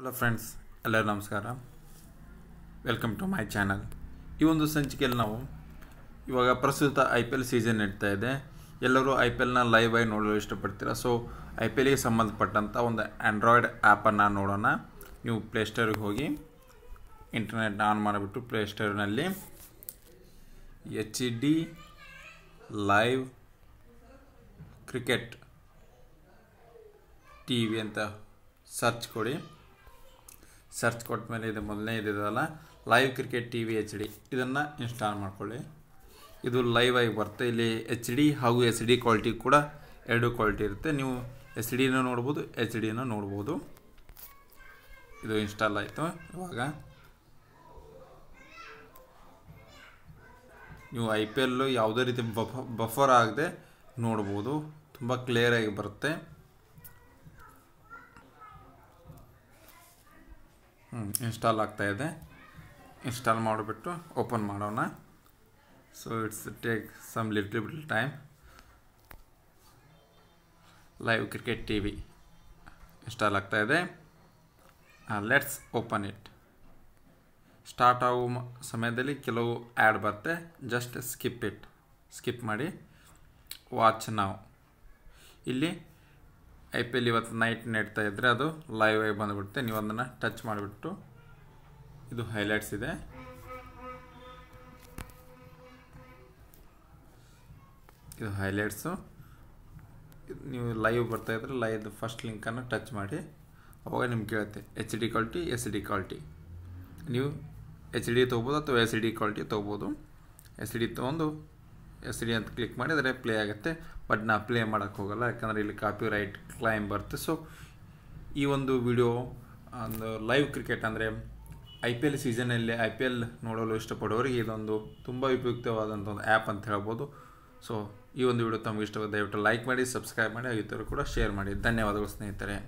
hello friends ಎಲ್ಲರೂ ನಮಸ್ಕಾರ welcome to my channel ಈ ಒಂದು ಸಂಚಿಕೆಯಲ್ಲಿ ನಾವು ಇವಾಗ ಪ್ರಸ್ತುತ ಐ ಪಿ ಎಲ್ ಸೀಸನ್ ನಡೀತಾ ಇದೆ ಎಲ್ಲರೂ ಐ ಪಿ ಎಲ್ನ ಲೈವ್ ಆಗಿ ನೋಡಲು ಇಷ್ಟಪಡ್ತೀರ ಸೊ ಐ ಪಿ ಎಲ್ಗೆ ಸಂಬಂಧಪಟ್ಟಂಥ ಒಂದು ಆ್ಯಂಡ್ರಾಯ್ಡ್ ಆ್ಯಪನ್ನು ನೋಡೋಣ ನೀವು ಪ್ಲೇಸ್ಟೋರಿಗೆ ಹೋಗಿ ಇಂಟರ್ನೆಟ್ ಆನ್ ಮಾಡಿಬಿಟ್ಟು ಪ್ಲೇಸ್ಟೋರ್ನಲ್ಲಿ H D live cricket T V ಅಂತ ಸರ್ಚ್ ಕೊಡಿ ಸರ್ಚ್ ಕೊಟ್ಟ ಮೇಲೆ ಇದು ಮೊದಲನೇ ಇದಿದಲ್ಲ live cricket T V H D ಇದನ್ನು ಇನ್ಸ್ಟಾಲ್ ಮಾಡ್ಕೊಳ್ಳಿ ಇದು ಲೈವ್ ಆಗಿ ಬರುತ್ತೆ ಇಲ್ಲಿ ಎಚ್ ಡಿ ಹಾಗೂ ಎಸ್ ಡಿ ಕ್ವಾಲಿಟಿ ಕೂಡ ಎರಡು ಕ್ವಾಲಿಟಿ ಇರುತ್ತೆ ನೀವು ಎಸ್ ಡಿನ ನೋಡ್ಬೋದು ಎಚ್ ಡಿನ ನೋಡ್ಬೋದು ಇದು ಇನ್ಸ್ಟಾಲ್ ಆಯಿತು ಇವಾಗ ನೀವು ಐ ಪಿ ಎಲ್ಲು ಯಾವುದೇ ರೀತಿ ಬಫ ಬಫರ್ ಆಗದೆ ನೋಡ್ಬೋದು ತುಂಬ ಕ್ಲಿಯರಾಗಿ ಬರುತ್ತೆ ಇನ್ಸ್ಟಾಲ್ ಆಗ್ತಾಯಿದೆ ಇನ್ಸ್ಟಾಲ್ ಮಾಡಿಬಿಟ್ಟು ಓಪನ್ ಮಾಡೋಣ so it's take some little time live cricket T V install ಆಗ್ತಾಯಿದೆ ಲೆಟ್ಸ್ ಓಪನ್ ಇಟ್ ಸ್ಟಾರ್ಟ್ ಆಗೋ ಸಮಯದಲ್ಲಿ ಕೆಲವು ಆ್ಯಡ್ ಬರುತ್ತೆ ಜಸ್ಟ್ ಸ್ಕಿಪ್ ಇಟ್ ಸ್ಕಿಪ್ ಮಾಡಿ ವಾಚ್ ನಾವು ಇಲ್ಲಿ ಐ ಪಿ ಎಲ್ ಇವತ್ತು ನೈಟ್ ನೆಡ್ತಾ ಇದ್ದರೆ ಅದು ಲೈವ್ ಆಗಿ ಬಂದುಬಿಡುತ್ತೆ ನೀವು ಅದನ್ನು ಟಚ್ ಮಾಡಿಬಿಟ್ಟು ಇದು ಹೈಲೈಟ್ಸ್ ಇದೆ ಇದು ಹೈಲೈಟ್ಸು ನೀವು ಲೈವ್ ಬರ್ತಾ ಇದ್ರೆ ಲೈವ್ ಫಸ್ಟ್ ಲಿಂಕನ್ನು ಟಚ್ ಮಾಡಿ ಅವಾಗ ನಿಮ್ಗೆ ಕೇಳುತ್ತೆ H D quality S D quality ನೀವು ಎಚ್ ಡಿ ತೊಗೋಬೋದು ಅಥವಾ ಎಸ್ ಡಿ ಕ್ವಾಲಿಟಿ ತೊಗೋಬೋದು ಎಸ್ ಡಿ ತೊಗೊಂಡು ಸರಿ ಅಂತ ಕ್ಲಿಕ್ ಮಾಡಿದರೆ ಪ್ಲೇ ಆಗುತ್ತೆ ಬಟ್ ನಾ ಪ್ಲೇ ಮಾಡೋಕ್ಕೆ ಹೋಗಲ್ಲ ಯಾಕಂದರೆ ಇಲ್ಲಿ ಕಾಪಿ ರೈಟ್ ಕ್ಲೈಮ್ ಬರುತ್ತೆ ಸೊ ಈ ಒಂದು ವಿಡಿಯೋ ಒಂದು ಲೈವ್ ಕ್ರಿಕೆಟ್ ಅಂದರೆ ಐ ಪಿ ಎಲ್ ಸೀಸನಲ್ಲಿ ಐ ಪಿ ಎಲ್ ನೋಡಲು ಇಷ್ಟಪಡೋರಿಗೆ ಇದೊಂದು ತುಂಬ ಉಪಯುಕ್ತವಾದಂಥ ಒಂದು ಆ್ಯಪ್ ಅಂತ ಹೇಳ್ಬೋದು ಸೊ ಈ ಒಂದು ವಿಡಿಯೋ ತಮಗೆ ಇಷ್ಟವಾದ ದಯವಿಟ್ಟು ಲೈಕ್ ಮಾಡಿ ಸಬ್ಸ್ಕ್ರೈಬ್ ಮಾಡಿ ಆಗಿದ್ದರೂ ಕೂಡ ಶೇರ್ ಮಾಡಿ ಧನ್ಯವಾದಗಳು ಸ್ನೇಹಿತರೆ